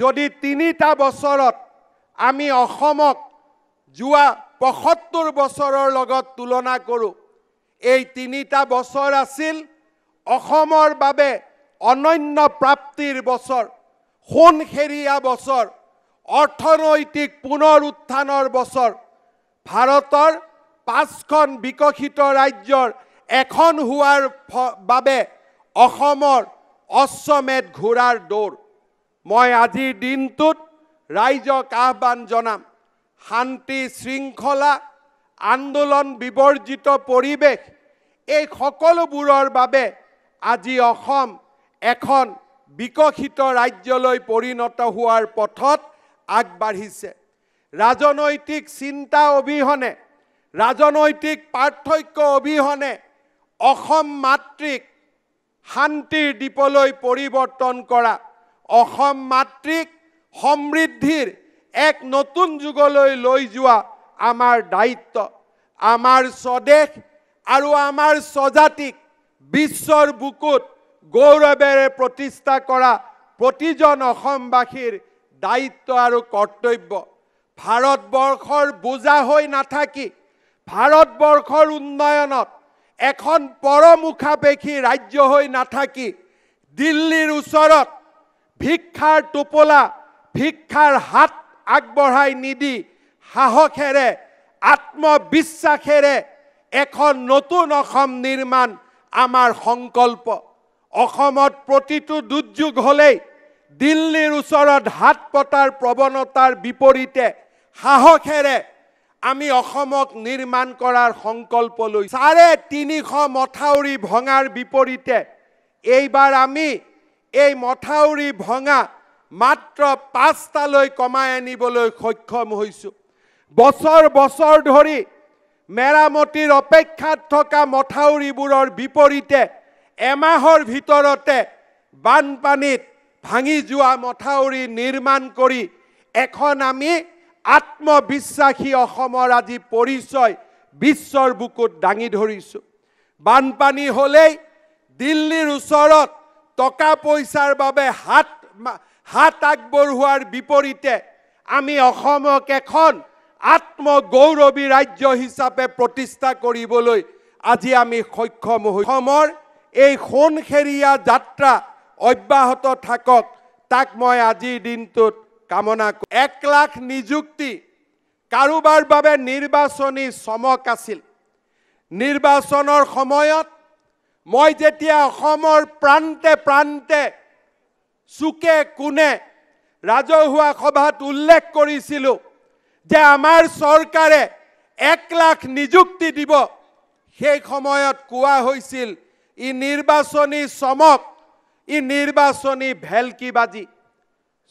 যদি তিনিটা বছৰত আমি অসমক যোৱা পঁয়সত্তৰ বছৰৰ লগত তুলনা কৰোঁ এই তিনিটা বছৰ আছিল অসমৰ বাবে অনন্য প্ৰাপ্তিৰ বছৰ সোণসেৰীয়া বছৰ অৰ্থনৈতিক পুনৰ উত্থানৰ বছৰ ভাৰতৰ পাঁচখন বিকশিত ৰাজ্যৰ এখন হোৱাৰ বাবে অসমৰ অশ্বমেধ ঘোঁৰাৰ দৌৰ মই আজিৰ দিনটোত ৰাইজক আহ্বান জনাম শান্তি শৃংখলা আন্দোলন বিবৰ্জিত পৰিৱেশ এই সকলোবোৰৰ বাবে আজি অসম এখন বিকশিত ৰাজ্যলৈ পৰিণত হোৱাৰ পথত আগবাঢ়িছে ৰাজনৈতিক চিন্তা অবিহনে ৰাজনৈতিক পাৰ্থক্য অবিহনে অসম মাতৃক শান্তিৰ দ্বীপলৈ পৰিৱৰ্তন কৰা অসম মাতৃক সমৃদ্ধিৰ এক নতুন যুগলৈ লৈ যোৱা আমাৰ দায়িত্ব আমাৰ স্বদেশ আৰু আমাৰ স্বজাতিক বিশ্বৰ বুকুত গৌৰৱেৰে প্ৰতিষ্ঠা কৰা প্ৰতিজন অসমবাসীৰ দায়িত্ব আৰু কৰ্তব্য ভাৰতবৰ্ষৰ বোজা হৈ নাথাকি ভাৰতবৰ্ষৰ উন্নয়নত এখন পৰমুখাপেক্ষী ৰাজ্য হৈ নাথাকি দিল্লীৰ ওচৰত ভিক্ষাৰ টোপোলা ভিক্ষাৰ হাত আগবঢ়াই নিদি সাহসেৰে আত্মবিশ্বাসেৰে এখন নতুন অসম নিৰ্মাণ আমাৰ সংকল্প অসমত প্ৰতিটো দুৰ্যোগ হ'লেই দিল্লীৰ ওচৰত হাত পতাৰ প্ৰৱণতাৰ বিপৰীতে সাহসেৰে আমি অসমক নিৰ্মাণ কৰাৰ সংকল্প লৈ চাৰে তিনিশ মথাউৰি ভঙাৰ বিপৰীতে এইবাৰ আমি এই মথাউৰি ভঙা মাত্ৰ পাঁচটালৈ কমাই আনিবলৈ সক্ষম হৈছোঁ বছৰ বছৰ ধৰি মেৰামতিৰ অপেক্ষাত থকা মথাউৰিবোৰৰ বিপৰীতে এমাহৰ ভিতৰতে বানপানীত ভাঙি যোৱা মথাউৰি নিৰ্মাণ কৰি এখন আমি আত্মবিশ্বাসী অসমৰ আজি পৰিচয় বিশ্বৰ বুকুত দাঙি ধৰিছোঁ বানপানী হ'লেই দিল্লীৰ ওচৰত টকা পইচাৰ বাবে হাত হাত আগবঢ়োৱাৰ বিপৰীতে আমি অসমক এখন আত্মগৌৰৱী ৰাজ্য হিচাপে প্ৰতিষ্ঠা কৰিবলৈ আজি আমি সক্ষম হৈ অসমৰ এই সোণসেৰীয়া যাত্ৰা অব্যাহত থাকক তাক মই আজিৰ দিনটোত কামনা কৰোঁ এক লাখ নিযুক্তি কাৰোবাৰ বাবে নিৰ্বাচনী চমক আছিল নিৰ্বাচনৰ সময়ত মই যেতিয়া অসমৰ প্ৰান্তে প্ৰান্তে চুকে কোণে ৰাজহুৱা সভাত উল্লেখ কৰিছিলোঁ যে আমাৰ চৰকাৰে এক লাখ নিযুক্তি দিব সেই সময়ত কোৱা হৈছিল ই নিৰ্বাচনী চমক ই নিৰ্বাচনী ভেলকি বাজি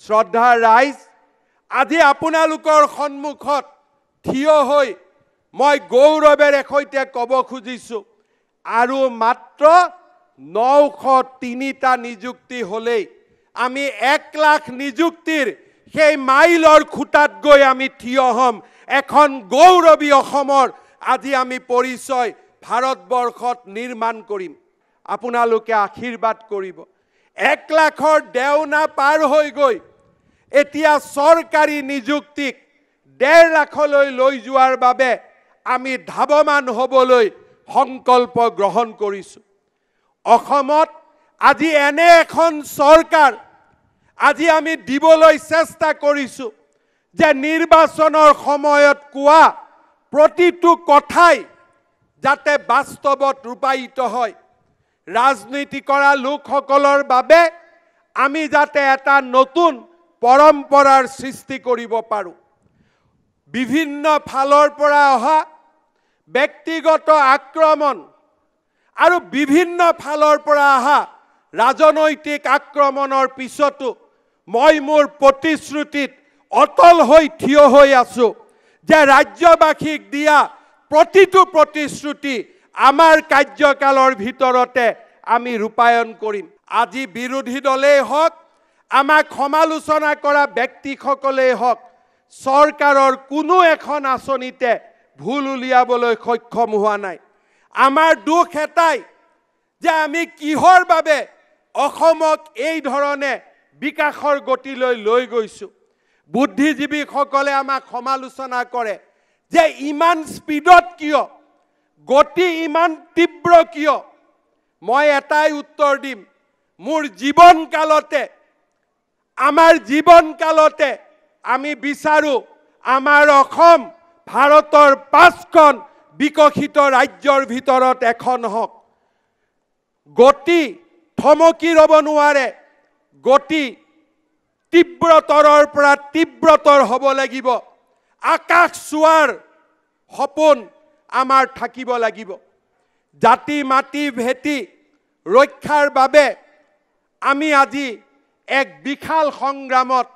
শ্ৰদ্ধা ৰাইজ আজি আপোনালোকৰ সন্মুখত থিয় হৈ মই গৌৰৱেৰে সৈতে ক'ব খুজিছোঁ আৰু মাত্ৰ নশ তিনিটা নিযুক্তি হ'লেই আমি এক লাখ নিযুক্তিৰ সেই মাইলৰ খুটাত গৈ আমি থিয় হ'ম এখন গৌৰৱী অসমৰ আজি আমি পৰিচয় ভাৰতবৰ্ষত নিৰ্মাণ কৰিম আপোনালোকে আশীৰ্বাদ কৰিব এক লাখৰ দেওনা পাৰ হৈ গৈ এতিয়া চৰকাৰী নিযুক্তিক ডেৰ লাখলৈ লৈ যোৱাৰ বাবে আমি ধাৱমান হ'বলৈ সংকল্প গ্ৰহণ কৰিছোঁ অসমত আজি এনে এখন চৰকাৰ আজি আমি দিবলৈ চেষ্টা কৰিছোঁ যে নিৰ্বাচনৰ সময়ত কোৱা প্ৰতিটো কথাই যাতে বাস্তৱত ৰূপায়িত হয় ৰাজনীতি কৰা লোকসকলৰ বাবে আমি যাতে এটা নতুন পৰম্পৰাৰ সৃষ্টি কৰিব পাৰোঁ বিভিন্ন ফালৰ পৰা অহা ব্যক্তিগত আক্ৰমণ আৰু বিভিন্ন ফালৰ পৰা অহা ৰাজনৈতিক আক্ৰমণৰ পিছতো মই মোৰ প্ৰতিশ্ৰুতিত অটল হৈ থিয় হৈ আছোঁ যে ৰাজ্যবাসীক দিয়া প্ৰতিটো প্ৰতিশ্ৰুতি আমাৰ কাৰ্যকালৰ ভিতৰতে আমি ৰূপায়ণ কৰিম আজি বিৰোধী দলেই হওক আমাক সমালোচনা কৰা ব্যক্তিসকলেই হওক চৰকাৰৰ কোনো এখন আঁচনিতে ভুল উলিয়াবলৈ সক্ষম হোৱা নাই আমাৰ দুখ এটাই যে আমি কিহৰ বাবে অসমক এই ধৰণে বিকাশৰ গতিলৈ লৈ গৈছোঁ বুদ্ধিজীৱীসকলে আমাক সমালোচনা কৰে যে ইমান স্পীডত কিয় গতি ইমান তীব্ৰ কিয় মই এটাই উত্তৰ দিম মোৰ জীৱন কালতে আমাৰ জীৱন কালতে আমি বিচাৰোঁ আমাৰ অসম ভাৰতৰ পাঁচখন বিকশিত ৰাজ্যৰ ভিতৰত এখন হওক গতি থমকি ৰ'ব নোৱাৰে গতি তীব্ৰতৰৰ পৰা তীব্ৰতৰ হ'ব লাগিব আকাশ চোৱাৰ সপোন আমাৰ থাকিব লাগিব জাতি মাটি ভেটি ৰক্ষাৰ বাবে আমি আজি এক বিশাল সংগ্ৰামত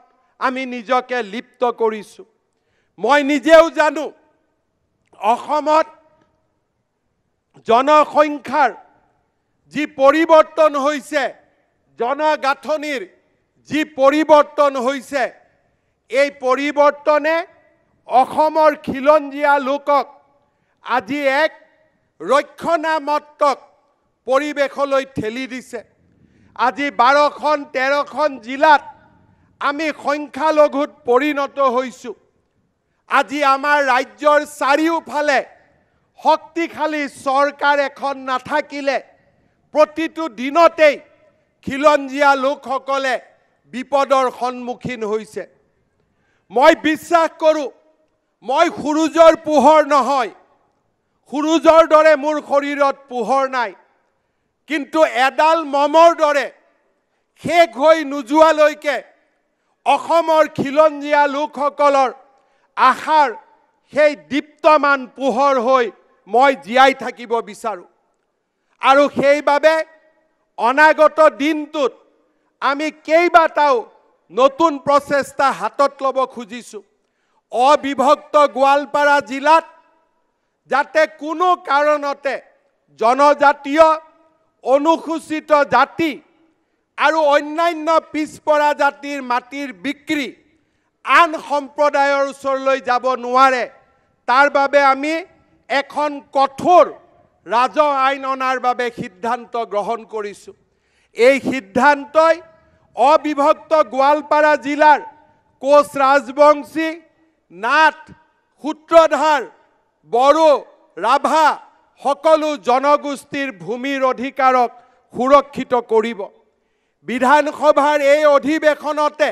আমি নিজকে লিপ্ত কৰিছোঁ মই নিজেও জানো অসমত জনসংখ্যাৰ যি পৰিৱৰ্তন হৈছে জনগাঁথনিৰ যি পৰিৱৰ্তন হৈছে এই পৰিৱৰ্তনে অসমৰ খিলঞ্জীয়া লোকক আজি এক ৰক্ষণামত্বক পৰিৱেশলৈ ঠেলি দিছে আজি বাৰখন তেৰখন জিলাত আমি সংখ্যালঘুত পৰিণত হৈছোঁ আজি আমাৰ ৰাজ্যৰ চাৰিওফালে শক্তিশালী চৰকাৰ এখন নাথাকিলে প্ৰতিটো দিনতেই খিলঞ্জীয়া লোকসকলে বিপদৰ সন্মুখীন হৈছে মই বিশ্বাস কৰোঁ মই সূৰুজৰ পোহৰ নহয় সূৰুজৰ দৰে মোৰ শৰীৰত পোহৰ নাই কিন্তু এডাল মমৰ দৰে শেষ হৈ নোযোৱালৈকে অসমৰ খিলঞ্জীয়া লোকসকলৰ আশাৰ সেই দীপ্তমান পোহৰ হৈ মই জীয়াই থাকিব বিচাৰোঁ আৰু সেইবাবে অনাগত দিনটোত আমি কেইবাটাও নতুন প্ৰচেষ্টা হাতত ল'ব খুজিছোঁ অবিভক্ত গোৱালপাৰা জিলাত যাতে কোনো কাৰণতে জনজাতীয় অনুসূচিত জাতি আৰু অন্যান্য পিছপৰা জাতিৰ মাটিৰ বিক্ৰী আন সম্প্ৰদায়ৰ ওচৰলৈ যাব নোৱাৰে তাৰ বাবে আমি এখন কঠোৰ ৰাজহ আইন অনাৰ বাবে সিদ্ধান্ত গ্ৰহণ কৰিছোঁ এই সিদ্ধান্তই অবিভক্ত গোৱালপাৰা জিলাৰ কোচ ৰাজবংশী নাথ সূত্ৰধাৰ বড়ো ৰাভা সকলো জনগোষ্ঠীৰ ভূমিৰ অধিকাৰক সুৰক্ষিত কৰিব বিধানসভাৰ এই অধিৱেশনতে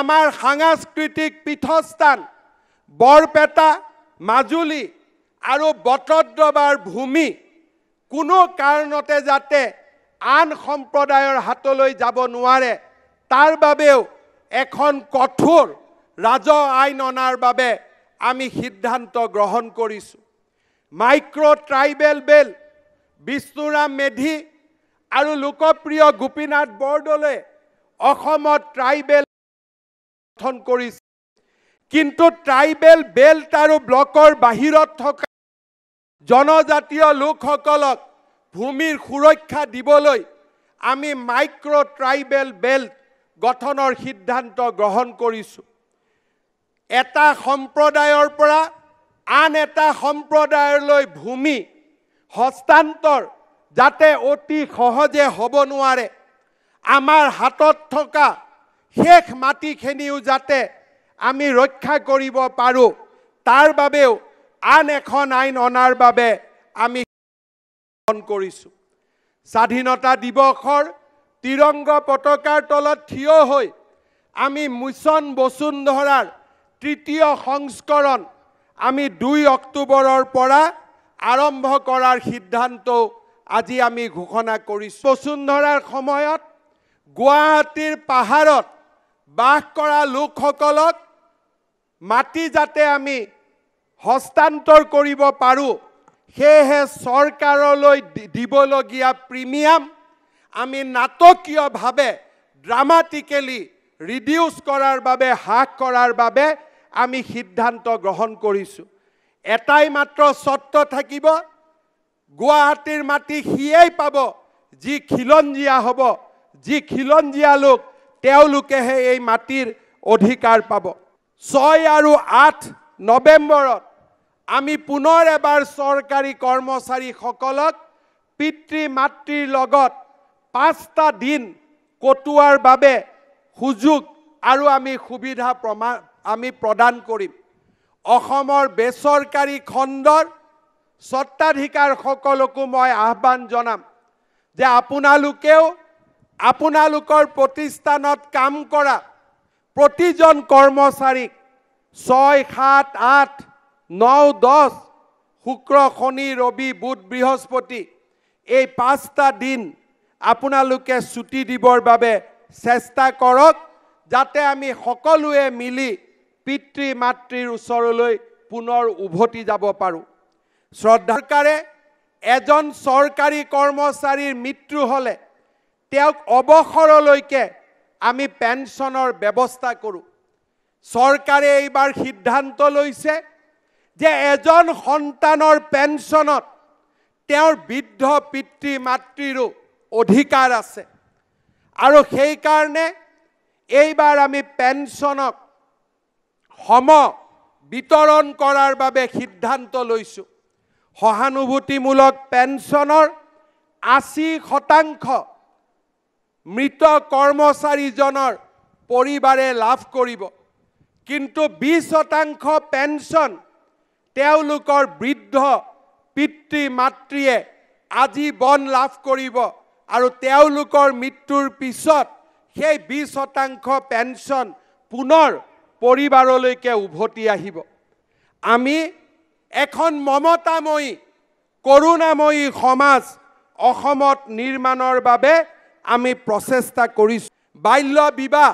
আমাৰ সাংস্কৃতিক পীঠস্থান বৰপেটা মাজুলী আৰু বটদ্ৰবাৰ ভূমি কোনো কাৰণতে যাতে আন সম্প্ৰদায়ৰ হাতলৈ যাব নোৱাৰে তাৰ বাবেও এখন কঠোৰ ৰাজহ আইন অনাৰ বাবে আমি সিদ্ধান্ত গ্ৰহণ কৰিছোঁ মাইক্ৰ ট্ৰাইবেল বেল বিষ্ণুৰাম মেধি আৰু লোকপ্ৰিয় গোপীনাথ বৰদলৈ অসমত ট্ৰাইবেল সমৰ্থন কৰিছে কিন্তু ট্ৰাইবেল বেল্ট আৰু ব্লকৰ বাহিৰত থকা জনজাতীয় লোকসকলক ভূমিৰ সুৰক্ষা দিবলৈ আমি মাইক্ৰ ট্ৰাইবেল বেল্ট গঠনৰ সিদ্ধান্ত গ্ৰহণ কৰিছোঁ এটা সম্প্ৰদায়ৰ পৰা আন এটা সম্প্ৰদায়লৈ ভূমি হস্তান্তৰ যাতে অতি সহজে হ'ব নোৱাৰে আমাৰ হাতত থকা শেষ মাটিখিনিও যাতে আমি ৰক্ষা কৰিব পাৰোঁ তাৰ বাবেও আন এখন আইন অনাৰ বাবে আমি কৰিছোঁ স্বাধীনতা দিৱসৰ তিৰংগ পতাকাৰ তলত থিয় হৈ আমি মিছন বসুন্ধৰাৰ তৃতীয় সংস্কৰণ আমি দুই অক্টোবৰৰ পৰা আৰম্ভ কৰাৰ সিদ্ধান্ত আজি আমি ঘোষণা কৰিছোঁ বসুন্ধৰাৰ সময়ত গুৱাহাটীৰ পাহাৰত বাস কৰা লোকসকলক মাটি যাতে আমি হস্তান্তৰ কৰিব পাৰোঁ সেয়েহে চৰকাৰলৈ দিবলগীয়া প্ৰিমিয়াম আমি নাটকীয়ভাৱে ড্ৰামাটিকেলি ৰিডিউচ কৰাৰ বাবে হ্ৰাস কৰাৰ বাবে আমি সিদ্ধান্ত গ্ৰহণ কৰিছোঁ এটাই মাত্ৰ স্বত্ব থাকিব গুৱাহাটীৰ মাটি সিয়েই পাব যি খিলঞ্জীয়া হ'ব যি খিলঞ্জীয়া লোক তেওঁলোকেহে এই মাটিৰ অধিকাৰ পাব ছয় আৰু আঠ নৱেম্বৰত আমি পুনৰ এবাৰ চৰকাৰী কৰ্মচাৰীসকলক পিতৃ মাতৃৰ লগত পাঁচটা দিন কটোৱাৰ বাবে সুযোগ আৰু আমি সুবিধা প্ৰমা আমি প্ৰদান কৰিম অসমৰ বেচৰকাৰী খণ্ডৰ স্বত্বাধিকাৰসকলকো মই আহ্বান জনাম যে আপোনালোকেও আপোনালোকৰ প্ৰতিষ্ঠানত কাম কৰা প্ৰতিজন কৰ্মচাৰীক ছয় সাত আঠ ন দহ শুক্ৰ শনি ৰবি বুধ বৃহস্পতি এই পাঁচটা দিন আপোনালোকে ছুটি দিবৰ বাবে চেষ্টা কৰক যাতে আমি সকলোৱে মিলি পিতৃ মাতৃৰ ওচৰলৈ পুনৰ উভতি যাব পাৰোঁ শ্ৰদ্ধাৰকাৰে এজন চৰকাৰী কৰ্মচাৰীৰ মৃত্যু হ'লে তেওঁক অৱসৰলৈকে আমি পেঞ্চনৰ ব্যৱস্থা কৰোঁ চৰকাৰে এইবাৰ সিদ্ধান্ত লৈছে যে এজন সন্তানৰ পেঞ্চনত তেওঁৰ বৃদ্ধ পিতৃ মাতৃৰো অধিকাৰ আছে আৰু সেইকাৰণে এইবাৰ আমি পেঞ্চনক সম বিতৰণ কৰাৰ বাবে সিদ্ধান্ত লৈছোঁ সহানুভূতিমূলক পেঞ্চনৰ আশী শতাংশ মৃত কৰ্মচাৰীজনৰ পৰিবাৰে লাভ কৰিব কিন্তু বিছ শতাংশ পেঞ্চন তেওঁলোকৰ বৃদ্ধ পিতৃ মাতৃয়ে আজি বন লাভ কৰিব আৰু তেওঁলোকৰ মৃত্যুৰ পিছত সেই বিছ শতাংশ পেঞ্চন পুনৰ পৰিবাৰলৈকে উভতি আহিব আমি এখন মমতাময়ী কৰুণাময়ী সমাজ অসমত নিৰ্মাণৰ বাবে আমি প্ৰচেষ্টা কৰিছোঁ বাল্য বিবাহ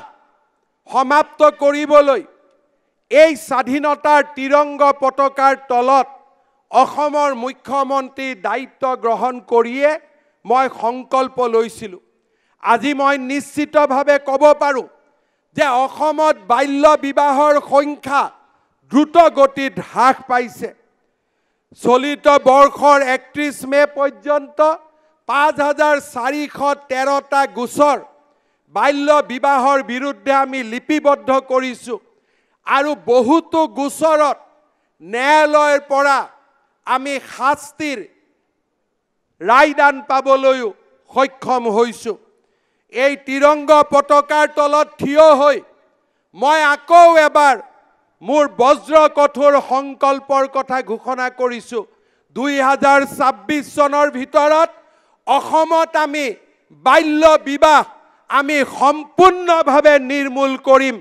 সমাপ্ত কৰিবলৈ এই স্বাধীনতাৰ তিৰংগ পতাকাৰ তলত অসমৰ মুখ্যমন্ত্ৰী দায়িত্ব গ্ৰহণ কৰিয়ে মই সংকল্প লৈছিলোঁ আজি মই নিশ্চিতভাৱে ক'ব পাৰোঁ যে অসমত বাল্য বিবাহৰ সংখ্যা দ্ৰুত গতিত হ্ৰাস পাইছে চলিত বৰ্ষৰ একত্ৰিছ মে' পৰ্যন্ত পাঁচ হাজাৰ চাৰিশ তেৰটা গোচৰ বাল্য বিবাহৰ বিৰুদ্ধে আমি লিপিবদ্ধ কৰিছোঁ আৰু বহুতো গোচৰত ন্যায়ালয়ৰ পৰা আমি শাস্তিৰ ৰায়দান পাবলৈও সক্ষম হৈছোঁ এই তিৰংগ পতাকাৰ তলত থিয় হৈ মই আকৌ এবাৰ মোৰ বজ্ৰ কঠোৰ সংকল্পৰ কথা ঘোষণা কৰিছোঁ দুই হাজাৰ ছাব্বিছ চনৰ ভিতৰত অসমত আমি বাল্য বিবাহ আমি সম্পূৰ্ণভাৱে নিৰ্মূল কৰিম